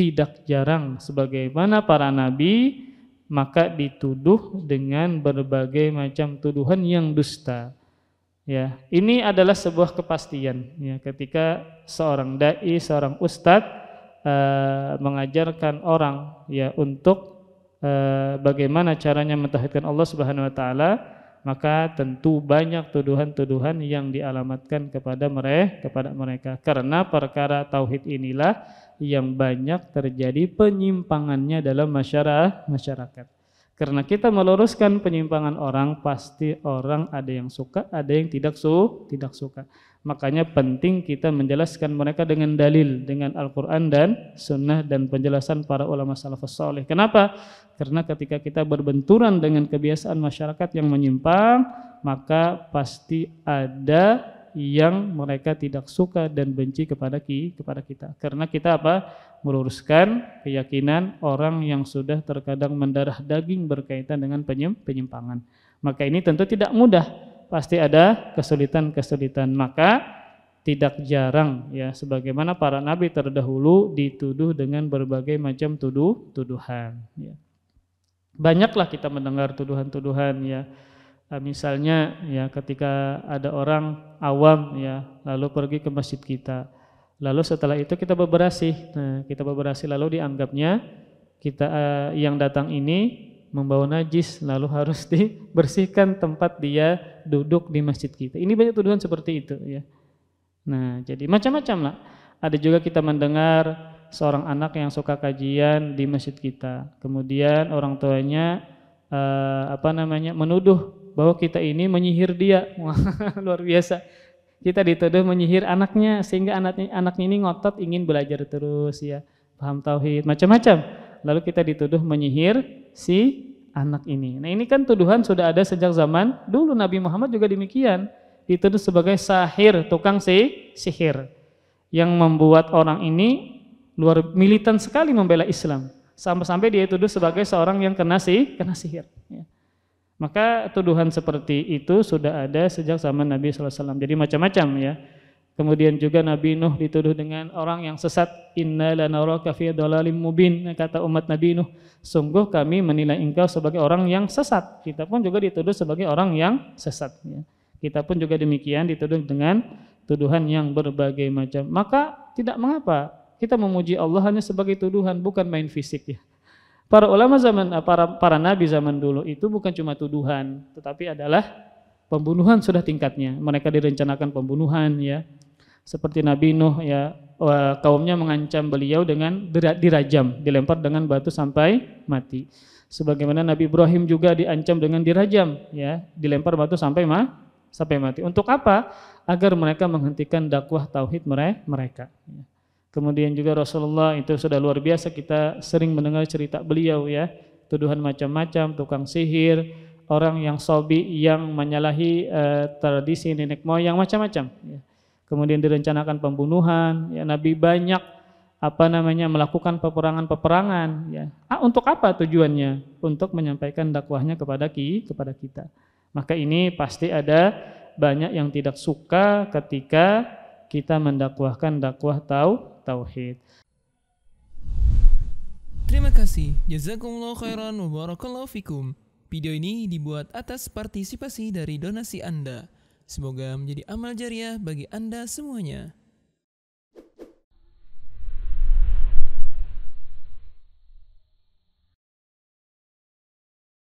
tidak jarang sebagaimana para nabi maka dituduh dengan berbagai macam tuduhan yang dusta. Ya, ini adalah sebuah kepastian ya ketika seorang dai, seorang ustadz e, mengajarkan orang ya untuk e, bagaimana caranya mentauhidkan Allah Subhanahu wa taala maka tentu banyak tuduhan-tuduhan yang dialamatkan kepada mereka kepada mereka karena perkara tauhid inilah yang banyak terjadi penyimpangannya dalam masyarakat masyarakat karena kita meluruskan penyimpangan orang, pasti orang ada yang suka, ada yang tidak su, tidak suka. Makanya penting kita menjelaskan mereka dengan dalil, dengan Al-Quran dan Sunnah dan penjelasan para ulama salafus soleh. Kenapa? Karena ketika kita berbenturan dengan kebiasaan masyarakat yang menyimpang, maka pasti ada yang mereka tidak suka dan benci kepada ki kepada kita. Karena kita apa? meluruskan keyakinan orang yang sudah terkadang mendarah daging berkaitan dengan penyim, penyimpangan. Maka ini tentu tidak mudah. Pasti ada kesulitan-kesulitan. Maka tidak jarang ya sebagaimana para nabi terdahulu dituduh dengan berbagai macam tuduh tuduhan ya. Banyaklah kita mendengar tuduhan-tuduhan ya Eh, misalnya ya ketika ada orang awam ya lalu pergi ke masjid kita lalu setelah itu kita beberasi nah kita beberasi lalu dianggapnya kita eh, yang datang ini membawa najis lalu harus dibersihkan tempat dia duduk di masjid kita ini banyak tuduhan seperti itu ya nah jadi macam-macam lah ada juga kita mendengar seorang anak yang suka kajian di masjid kita kemudian orang tuanya eh, apa namanya menuduh bahwa kita ini menyihir dia. luar biasa. Kita dituduh menyihir anaknya sehingga anaknya anak ini ngotot ingin belajar terus ya, paham tauhid, macam-macam. Lalu kita dituduh menyihir si anak ini. Nah, ini kan tuduhan sudah ada sejak zaman dulu Nabi Muhammad juga demikian. Dituduh sebagai sahir, tukang si sihir yang membuat orang ini luar militan sekali membela Islam. Sampai-sampai dia dituduh sebagai seorang yang kena si kena sihir ya. Maka tuduhan seperti itu sudah ada sejak zaman Nabi SAW. Jadi macam-macam ya. Kemudian juga Nabi Nuh dituduh dengan orang yang sesat. Inna lanaraka fi dolalim mubin. Kata umat Nabi Nuh, sungguh kami menilai engkau sebagai orang yang sesat. Kita pun juga dituduh sebagai orang yang sesat. Ya. Kita pun juga demikian dituduh dengan tuduhan yang berbagai macam. Maka tidak mengapa kita memuji Allah hanya sebagai tuduhan, bukan main fisik ya. Para ulama zaman eh, para para nabi zaman dulu itu bukan cuma tuduhan, tetapi adalah pembunuhan sudah tingkatnya. Mereka direncanakan pembunuhan ya. Seperti Nabi Nuh ya, eh, kaumnya mengancam beliau dengan dirajam, dilempar dengan batu sampai mati. Sebagaimana Nabi Ibrahim juga diancam dengan dirajam ya, dilempar batu sampai ma sampai mati. Untuk apa? Agar mereka menghentikan dakwah tauhid mereka. Kemudian juga Rasulullah itu sudah luar biasa kita sering mendengar cerita beliau ya, tuduhan macam-macam, tukang sihir, orang yang sobi yang menyalahi eh, tradisi nenek moyang macam-macam ya. Kemudian direncanakan pembunuhan, ya Nabi banyak apa namanya melakukan peperangan-peperangan ya. Ah, untuk apa tujuannya? Untuk menyampaikan dakwahnya kepada ki kepada kita. Maka ini pasti ada banyak yang tidak suka ketika kita mendakwahkan dakwah tau tauhid. Terima kasih. Jazakumullah khairan wa barakallahu fikum. Video ini dibuat atas partisipasi dari donasi Anda. Semoga menjadi amal jariah bagi Anda semuanya.